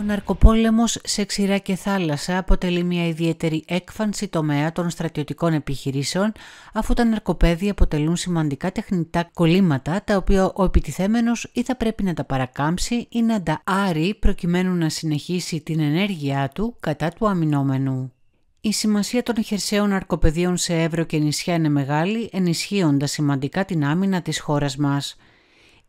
Ο ναρκοπόλεμος σε ξηρά και θάλασσα αποτελεί μια ιδιαίτερη έκφανση τομέα των στρατιωτικών επιχειρήσεων, αφού τα ναρκοπέδια αποτελούν σημαντικά τεχνητά κολλήματα, τα οποία ο επιτιθέμενος ή θα πρέπει να τα παρακάμψει ή να τα άρει προκειμένου να συνεχίσει την ενέργειά του κατά του αμυνόμενου. Η σημασία των χερσαίων ναρκοπεδιων σε ευρω και νησιά είναι μεγάλη, ενισχυοντα σημαντικά την άμυνα της χώρας μας.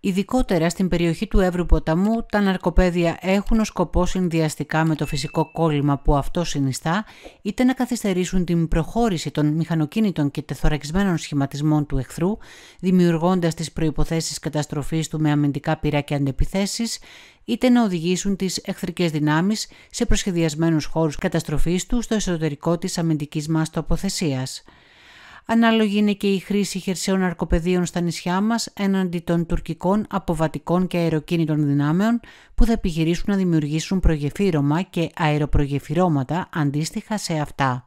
Ειδικότερα στην περιοχή του Εύρου Ποταμού, τα ναρκοπαίδια έχουν ως σκοπό συνδυαστικά με το φυσικό κόλλημα που αυτό συνιστά, είτε να καθυστερήσουν την προχώρηση των μηχανοκίνητων και τεθωρακισμένων σχηματισμών του εχθρού, δημιουργώντας τις προϋποθέσεις καταστροφής του με αμυντικά πυρά και αντεπιθέσεις, είτε να οδηγήσουν τις εχθρικές δυνάμεις σε προσχεδιασμένους χώρους καταστροφής τους στο εσωτερικό της αμυντικής μας τοποθεσίας. Ανάλογη είναι και η χρήση χερσαίων αρκοπεδίων στα νησιά μας έναντι των τουρκικών, αποβατικών και αεροκίνητων δυνάμεων που θα επιχειρήσουν να δημιουργήσουν προγεφύρωμα και αεροπρογεφυρώματα αντίστοιχα σε αυτά.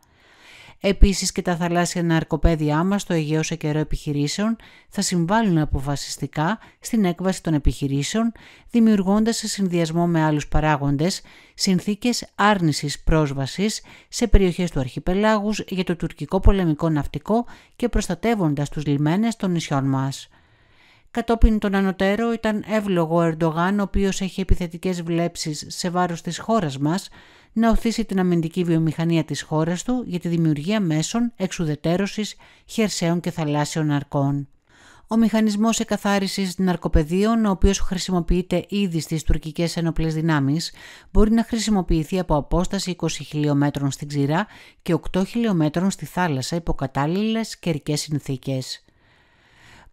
Επίσης και τα θαλάσσια ναρκοπαίδια μας στο Αιγαίο σε καιρό επιχειρήσεων θα συμβάλλουν αποφασιστικά στην έκβαση των επιχειρήσεων, δημιουργώντας σε συνδυασμό με άλλους παράγοντες συνθήκες άρνησης πρόσβασης σε περιοχές του αρχιπελάγους για το τουρκικό πολεμικό ναυτικό και προστατεύοντας τους λιμένες των νησιών μας. Κατόπιν τον ανωτέρω ήταν εύλογο ο Ερντογάν, ο οποίος έχει επιθετικές βλέψεις σε βάρος της χώρας μας, να οθήσει την αμυντική βιομηχανία της χώρας του για τη δημιουργία μέσων εξουδετέρωσης χερσαίων και θαλάσσιων αρκών. Ο μηχανισμός εκαθάρισης ναρκοπεδίων, ο οποίος χρησιμοποιείται ήδη στις τουρκικές ενοπλές δυνάμεις, μπορεί να χρησιμοποιηθεί από απόσταση 20 χιλιόμετρων στην ξηρά και 8 χιλιόμετρων στη θάλασσα υπό κατάλληλες καιρικές συνθήκες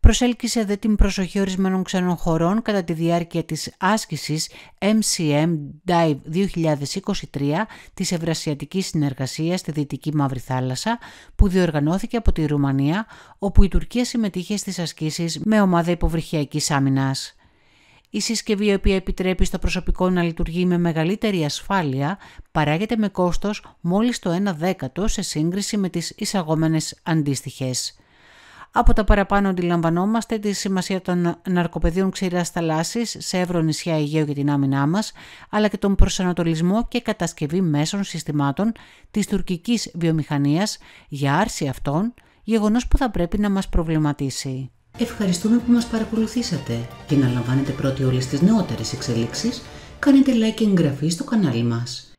προσέλκυσε δε την προσοχή ορισμένων ξένων χωρών κατά τη διάρκεια της άσκησης MCM Dive 2023 της Ευρασιατικής Συνεργασίας στη Δυτική Μαύρη Θάλασσα που διοργανώθηκε από τη Ρουμανία όπου η Τουρκία συμμετείχε στις ασκήσεις με ομάδα υποβρυχιακής άμυνας. Η συσκευή η οποία επιτρέπει στο προσωπικό να λειτουργεί με μεγαλύτερη ασφάλεια παράγεται με κόστος μόλις το 1 δέκατο σε σύγκριση με τις εισαγόμενες αντίστοιχες. Από τα παραπάνω αντιλαμβανόμαστε τη σημασία των ναρκοπαιδίων ξηράς θαλάσσης σε νησιά Αιγαίου για την άμυνά μας, αλλά και τον προσανατολισμό και κατασκευή μέσων συστημάτων της τουρκικής βιομηχανίας για άρση αυτών, γεγονός που θα πρέπει να μας προβληματίσει. Ευχαριστούμε που μας παρακολουθήσατε και να λαμβάνετε πρώτοι όλες τις νεότερες εξελίξεις, κάνετε like και εγγραφή στο κανάλι μας.